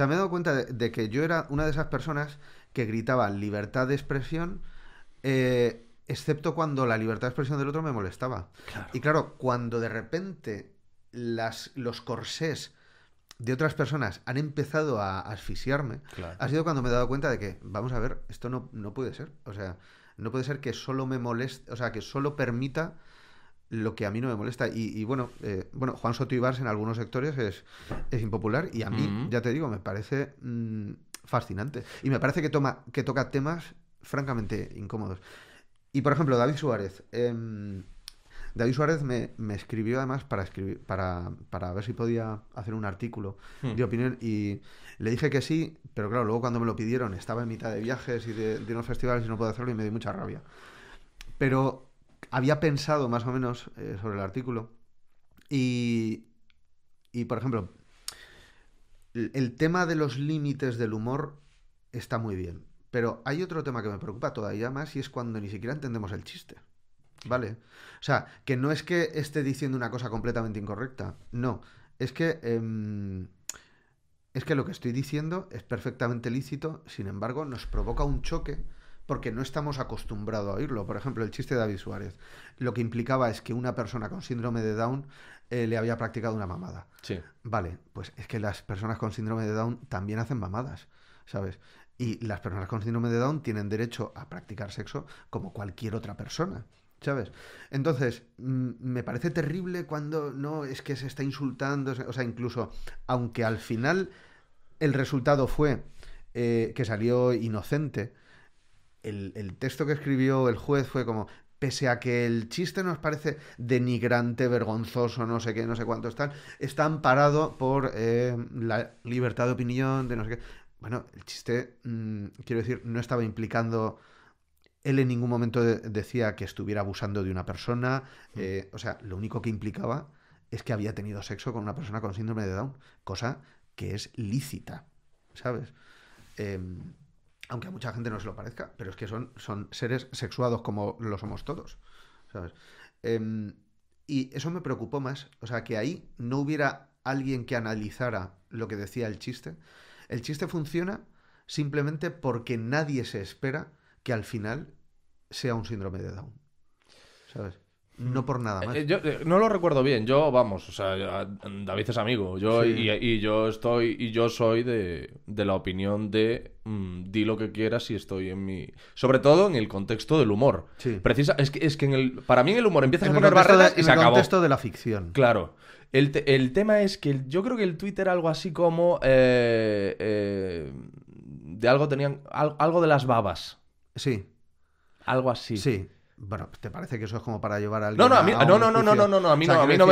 sea, me he dado cuenta de, que yo era una de esas personas que gritaba libertad de expresión, eh, excepto cuando la libertad de expresión del otro me molestaba. Y claro, cuando de repente los corsés de otras personas han empezado a asfixiarme, ha sido cuando me he dado cuenta de que, vamos a ver, esto no puede ser. O sea, no puede ser que solo me moleste, o sea, que solo permita lo que a mí no me molesta. Y, bueno, eh, bueno, Juan Soto Ibarz en algunos sectores es, es impopular y a mí, ya te digo, me parece mm, fascinante. Y me parece que, toma, que toca temas francamente incómodos. Y por ejemplo, David Suárez. Em, David Suárez me, escribió además para, para, ver si podía hacer un artículo hmm. de opinión y le dije que sí, pero claro, luego cuando me lo pidieron estaba en mitad de viajes y de, unos festivales y no pude hacerlo y me di mucha rabia. Pero había pensado más o menos eh, sobre el artículo y, y por ejemplo, el, tema de los límites del humor está muy bien, pero hay otro tema que me preocupa todavía más y es cuando ni siquiera entendemos el chiste. ¿Vale? O sea, que no es que esté diciendo una cosa completamente incorrecta, no, es que... Em, es que lo que estoy diciendo es perfectamente lícito, sin embargo, nos provoca un choque porque no estamos acostumbrados a oírlo. Por ejemplo, el chiste de David Suárez. Lo que implicaba es que una persona con síndrome de Down eh, le había practicado una mamada. Sí. Vale, pues es que las personas con síndrome de Down también hacen mamadas, ¿sabes? Y las personas con síndrome de Down tienen derecho a practicar sexo como cualquier otra persona. ¿Sabes? Entonces, mm, me parece terrible cuando no es que se está insultando, o sea, incluso, aunque al final el resultado fue eh, que salió inocente, el, texto que escribió el juez fue como, pese a que el chiste nos parece denigrante, vergonzoso, no sé qué, no sé cuánto están, está amparado por eh, la libertad de opinión, de no sé qué. Bueno, el chiste, mm, quiero decir, no estaba implicando... Él en ningún momento decía que estuviera abusando de una persona. Mm. Eh, o sea, lo único que implicaba es que había tenido sexo con una persona con síndrome de Down, cosa que es lícita, ¿sabes? Em, aunque a mucha gente no se lo parezca, pero es que son, son seres sexuados como lo somos todos. Em, y eso me preocupó más, o sea, que ahí no hubiera alguien que analizara lo que decía el chiste. El chiste funciona simplemente porque nadie se espera que al final sea un síndrome de Down. ¿Sabes? Mm. no por nada eh, más. Eh, eh, no lo recuerdo bien, yo, vamos, o sea, David es amigo, yo y, yo estoy, y yo soy de, la opinión de mm, di lo que quieras y estoy en mi... Sobre todo en el contexto del humor. Sí. Precisa, es que, el, para mí el humor empieza a poner barreras y se acabó. En el contexto de la ficción. Claro. El, tema es que yo creo que el Twitter algo así como... de algo tenían... algo de las babas. Sí. Algo así. Sí. Bueno, ¿te parece que eso es como para llevar a alguien? No, no, a mí, no, no, no, no, no, no, a mí no, a mí no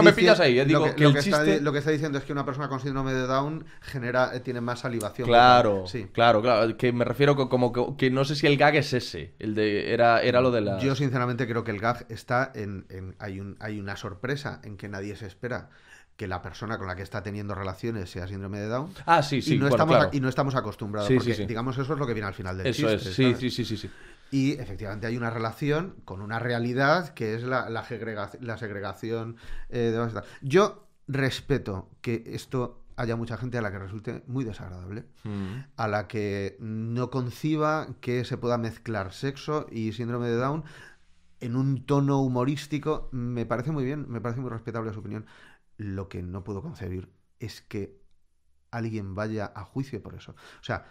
me, pillas ahí. Eh, digo, lo, que, chiste... está, lo, que, está, diciendo es que una persona con síndrome de Down genera, eh, tiene más salivación. Claro, sí. claro, claro. Que me refiero como que, no sé si el gag es ese. El de era, era lo de la. Yo sinceramente creo que el gag está en, hay un, hay una sorpresa en que nadie se espera que la persona con la que está teniendo relaciones sea síndrome de Down. Ah, sí, sí. Y no, estamos, y no estamos acostumbrados. porque, Digamos, eso es lo que viene al final del eso chiste. Eso es, sí, sí, sí, sí, y efectivamente hay una relación con una realidad que es la, segregación eh, de base. Yo respeto que esto haya mucha gente a la que resulte muy desagradable, mm. a la que no conciba que se pueda mezclar sexo y síndrome de Down en un tono humorístico. Me parece muy bien, me parece muy respetable su opinión. Lo que no puedo concebir es que alguien vaya a juicio por eso. O sea,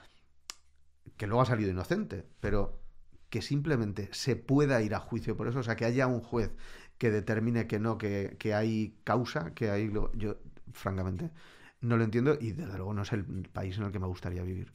que luego ha salido inocente, pero que simplemente se pueda ir a juicio por eso, o sea, que haya un juez que determine que no, que, que hay causa, que hay... Lo, yo, francamente, no lo entiendo y desde luego no es el país en el que me gustaría vivir.